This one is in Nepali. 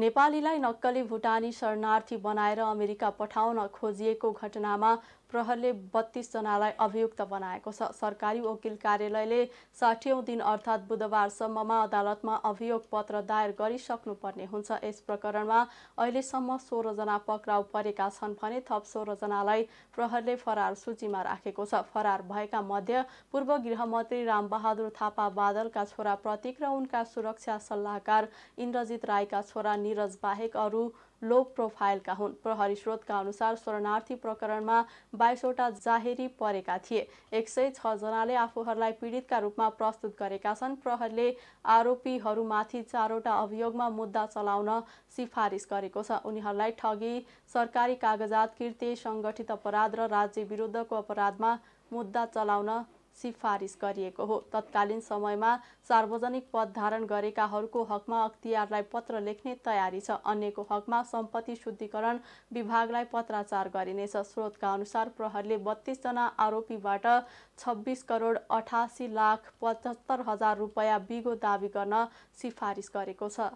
नेपालीलाई नक्कली भुटानी शरणार्थी बनाएर अमेरिका पठाउन खोजिएको घटनामा प्रहरले बत्तीसजनालाई अभियुक्त बनाएको छ सरकारी वकिल कार्यालयले साठीौँ दिन अर्थात् बुधबारसम्ममा अदालतमा अभियोग पत्र दायर गरिसक्नुपर्ने हुन्छ यस प्रकरणमा अहिलेसम्म सोह्रजना पक्राउ परेका छन् भने थप सोह्रजनालाई प्रहरले फरार सूचीमा राखेको छ फरार भएका मध्य पूर्व गृहमन्त्री रामबहादुर थापा बादलका छोरा प्रतीक र उनका सुरक्षा सल्लाहकार इन्द्रजित राईका छोरा निरज बाहेक अरू लो प्रोफाइलका हुन् प्रहरी स्रोतका अनुसार शरणार्थी प्रकरणमा बाइसवटा जाहेरी परेका थिए एक सय छजनाले आफूहरूलाई पीडितका रूपमा प्रस्तुत गरेका छन् प्रहरीले आरोपीहरूमाथि चारवटा अभियोगमा मुद्दा चलाउन सिफारिस गरेको छ उनीहरूलाई ठगी सरकारी कागजात कृत्य सङ्गठित अपराध र राज्य विरुद्धको अपराधमा मुद्दा चलाउन सिफारिस गरिएको हो तत्कालीन समयमा सार्वजनिक पद धारण गरेकाहरूको हकमा अख्तियारलाई पत्र लेख्ने तयारी छ अन्यको हकमा सम्पत्ति शुद्धिकरण विभागलाई पत्राचार गरिनेछ स्रोतका अनुसार प्रहरले बत्तिसजना आरोपीबाट छब्बिस करोड अठासी लाख पचहत्तर हजार रुपियाँ बिगो दावी गर्न सिफारिस गरेको छ